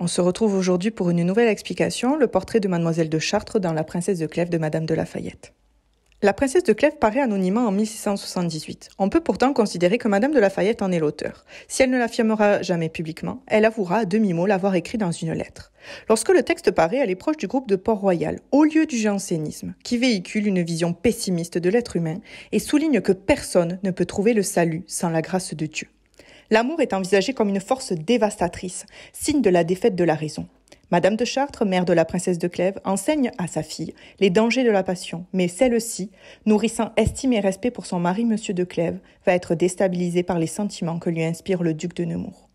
On se retrouve aujourd'hui pour une nouvelle explication, le portrait de Mademoiselle de Chartres dans La Princesse de Clèves de Madame de Lafayette. La princesse de Clèves paraît anonymement en 1678. On peut pourtant considérer que Madame de Lafayette en est l'auteur. Si elle ne l'affirmera jamais publiquement, elle avouera à demi-mot l'avoir écrit dans une lettre. Lorsque le texte paraît, elle est proche du groupe de Port-Royal, au lieu du jansénisme, qui véhicule une vision pessimiste de l'être humain et souligne que personne ne peut trouver le salut sans la grâce de Dieu. L'amour est envisagé comme une force dévastatrice, signe de la défaite de la raison. Madame de Chartres, mère de la princesse de Clèves, enseigne à sa fille les dangers de la passion, mais celle-ci, nourrissant estime et respect pour son mari monsieur de Clèves, va être déstabilisée par les sentiments que lui inspire le duc de Nemours.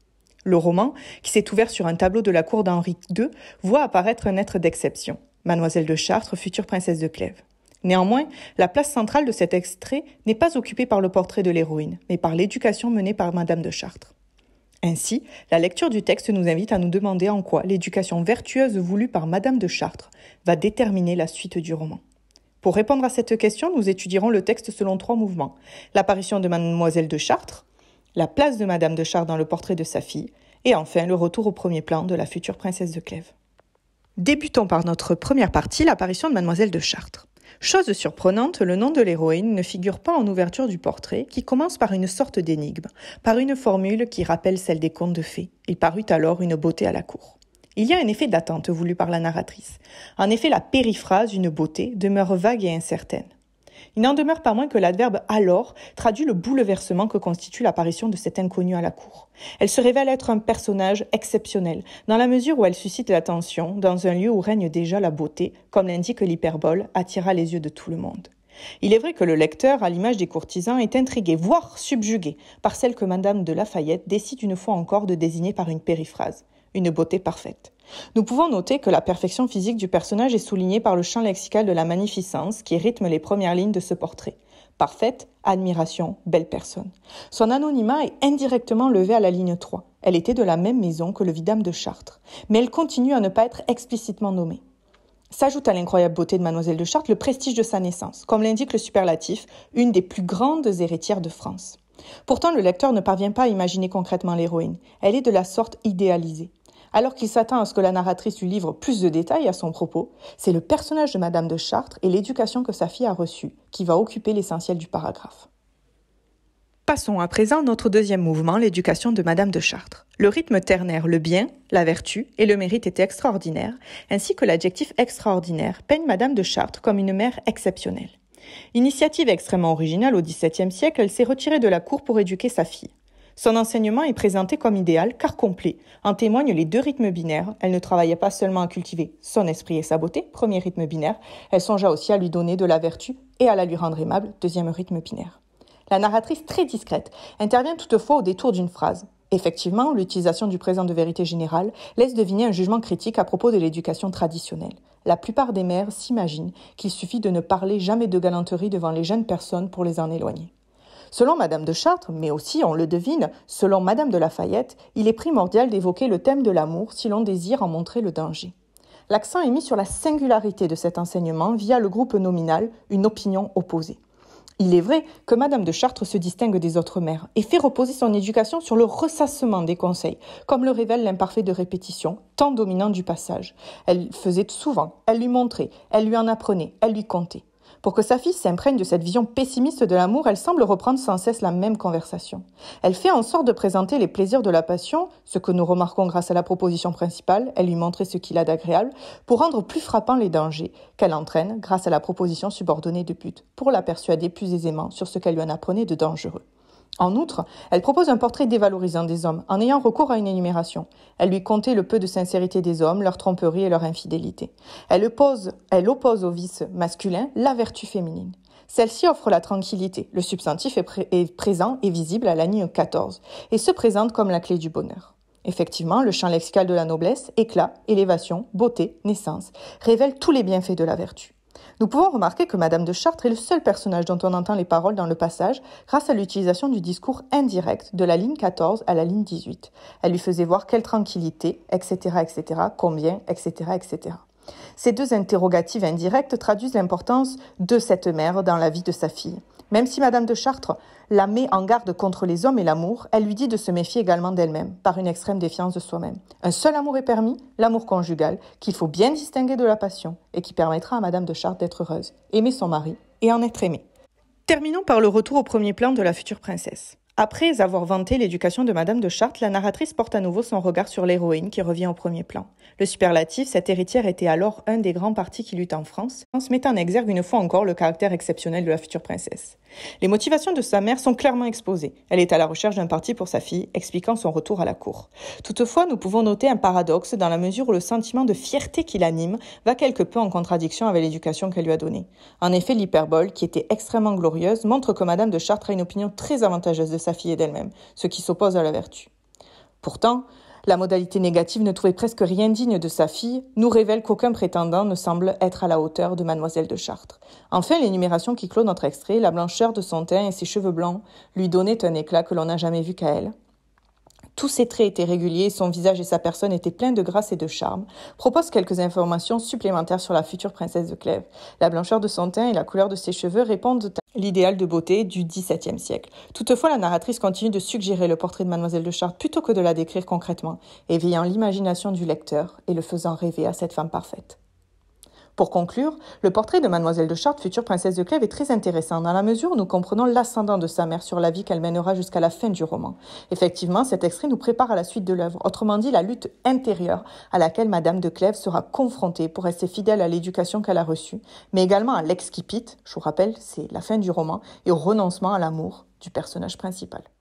Le roman, qui s'est ouvert sur un tableau de la cour d'Henri II, voit apparaître un être d'exception, mademoiselle de Chartres, future princesse de Clèves. Néanmoins, la place centrale de cet extrait n'est pas occupée par le portrait de l'héroïne, mais par l'éducation menée par Madame de Chartres. Ainsi, la lecture du texte nous invite à nous demander en quoi l'éducation vertueuse voulue par Madame de Chartres va déterminer la suite du roman. Pour répondre à cette question, nous étudierons le texte selon trois mouvements. L'apparition de Mademoiselle de Chartres, la place de Madame de Chartres dans le portrait de sa fille, et enfin le retour au premier plan de la future princesse de Clèves. Débutons par notre première partie, l'apparition de Mademoiselle de Chartres. Chose surprenante, le nom de l'héroïne ne figure pas en ouverture du portrait, qui commence par une sorte d'énigme, par une formule qui rappelle celle des contes de fées. Il parut alors une beauté à la cour. Il y a un effet d'attente voulu par la narratrice. En effet, la périphrase, une beauté, demeure vague et incertaine. Il n'en demeure pas moins que l'adverbe alors traduit le bouleversement que constitue l'apparition de cet inconnu à la cour. Elle se révèle être un personnage exceptionnel, dans la mesure où elle suscite l'attention dans un lieu où règne déjà la beauté, comme l'indique l'hyperbole, attira les yeux de tout le monde. Il est vrai que le lecteur, à l'image des courtisans, est intrigué, voire subjugué, par celle que Madame de Lafayette décide une fois encore de désigner par une périphrase, une beauté parfaite. Nous pouvons noter que la perfection physique du personnage est soulignée par le champ lexical de la magnificence qui rythme les premières lignes de ce portrait. Parfaite, admiration, belle personne. Son anonymat est indirectement levé à la ligne 3. Elle était de la même maison que le vidame de Chartres, mais elle continue à ne pas être explicitement nommée. S'ajoute à l'incroyable beauté de Mademoiselle de Chartres le prestige de sa naissance, comme l'indique le superlatif, une des plus grandes héritières de France. Pourtant, le lecteur ne parvient pas à imaginer concrètement l'héroïne. Elle est de la sorte idéalisée. Alors qu'il s'attend à ce que la narratrice lui livre plus de détails à son propos, c'est le personnage de Madame de Chartres et l'éducation que sa fille a reçue qui va occuper l'essentiel du paragraphe. Passons à présent notre deuxième mouvement, l'éducation de Madame de Chartres. Le rythme ternaire, le bien, la vertu et le mérite étaient extraordinaires, ainsi que l'adjectif extraordinaire peignent Madame de Chartres comme une mère exceptionnelle. Initiative extrêmement originale au XVIIe siècle, elle s'est retirée de la cour pour éduquer sa fille. Son enseignement est présenté comme idéal car complet. En témoignent les deux rythmes binaires. Elle ne travaillait pas seulement à cultiver son esprit et sa beauté, premier rythme binaire, elle songea aussi à lui donner de la vertu et à la lui rendre aimable, deuxième rythme binaire. La narratrice, très discrète, intervient toutefois au détour d'une phrase. Effectivement, l'utilisation du présent de vérité générale laisse deviner un jugement critique à propos de l'éducation traditionnelle. La plupart des mères s'imaginent qu'il suffit de ne parler jamais de galanterie devant les jeunes personnes pour les en éloigner. Selon Madame de Chartres, mais aussi, on le devine, selon Madame de Lafayette, il est primordial d'évoquer le thème de l'amour si l'on désire en montrer le danger. L'accent est mis sur la singularité de cet enseignement via le groupe nominal, une opinion opposée. Il est vrai que Madame de Chartres se distingue des autres mères et fait reposer son éducation sur le ressassement des conseils, comme le révèle l'imparfait de répétition, tant dominant du passage. Elle faisait souvent, elle lui montrait, elle lui en apprenait, elle lui comptait. Pour que sa fille s'imprègne de cette vision pessimiste de l'amour, elle semble reprendre sans cesse la même conversation. Elle fait en sorte de présenter les plaisirs de la passion, ce que nous remarquons grâce à la proposition principale, elle lui montrait ce qu'il a d'agréable, pour rendre plus frappants les dangers qu'elle entraîne grâce à la proposition subordonnée de but, pour la persuader plus aisément sur ce qu'elle lui en apprenait de dangereux. En outre, elle propose un portrait dévalorisant des hommes en ayant recours à une énumération. Elle lui comptait le peu de sincérité des hommes, leur tromperie et leur infidélité. Elle oppose, elle oppose au vice masculin la vertu féminine. Celle-ci offre la tranquillité. Le substantif est, présent et visible à la ligne 14 et se présente comme la clé du bonheur. Effectivement, le champ lexical de la noblesse, éclat, élévation, beauté, naissance, révèle tous les bienfaits de la vertu. Nous pouvons remarquer que Madame de Chartres est le seul personnage dont on entend les paroles dans le passage grâce à l'utilisation du discours indirect de la ligne 14 à la ligne 18. Elle lui faisait voir quelle tranquillité, etc., etc., combien, etc., etc. Ces deux interrogatives indirectes traduisent l'importance de cette mère dans la vie de sa fille. Même si Madame de Chartres la met en garde contre les hommes et l'amour, elle lui dit de se méfier également d'elle-même, par une extrême défiance de soi-même. Un seul amour est permis, l'amour conjugal, qu'il faut bien distinguer de la passion, et qui permettra à Madame de Chartres d'être heureuse, aimer son mari et en être aimée. Terminons par le retour au premier plan de la future princesse. Après avoir vanté l'éducation de Madame de Chartres, la narratrice porte à nouveau son regard sur l'héroïne qui revient au premier plan. Le superlatif, cette héritière était alors un des grands partis qui lutte en France, en se mettant en exergue une fois encore le caractère exceptionnel de la future princesse. Les motivations de sa mère sont clairement exposées. Elle est à la recherche d'un parti pour sa fille, expliquant son retour à la cour. Toutefois, nous pouvons noter un paradoxe dans la mesure où le sentiment de fierté qui l'anime va quelque peu en contradiction avec l'éducation qu'elle lui a donnée. En effet, l'hyperbole, qui était extrêmement glorieuse, montre que Madame de Chartres a une opinion très avantageuse de sa fille et d'elle-même, ce qui s'oppose à la vertu. Pourtant, la modalité négative ne trouvait presque rien digne de sa fille, nous révèle qu'aucun prétendant ne semble être à la hauteur de Mademoiselle de Chartres. Enfin, l'énumération qui clôt notre extrait, la blancheur de son teint et ses cheveux blancs, lui donnaient un éclat que l'on n'a jamais vu qu'à elle. Tous ses traits étaient réguliers, son visage et sa personne étaient pleins de grâce et de charme, propose quelques informations supplémentaires sur la future princesse de Clèves. La blancheur de son teint et la couleur de ses cheveux répondent à l'idéal de beauté du XVIIe siècle. Toutefois, la narratrice continue de suggérer le portrait de Mademoiselle de Chartres plutôt que de la décrire concrètement, éveillant l'imagination du lecteur et le faisant rêver à cette femme parfaite. Pour conclure, le portrait de Mademoiselle de Chartres, future princesse de Clèves, est très intéressant dans la mesure où nous comprenons l'ascendant de sa mère sur la vie qu'elle mènera jusqu'à la fin du roman. Effectivement, cet extrait nous prépare à la suite de l'œuvre, autrement dit la lutte intérieure à laquelle Madame de Clèves sera confrontée pour rester fidèle à l'éducation qu'elle a reçue, mais également à l'ex je vous rappelle, c'est la fin du roman, et au renoncement à l'amour du personnage principal.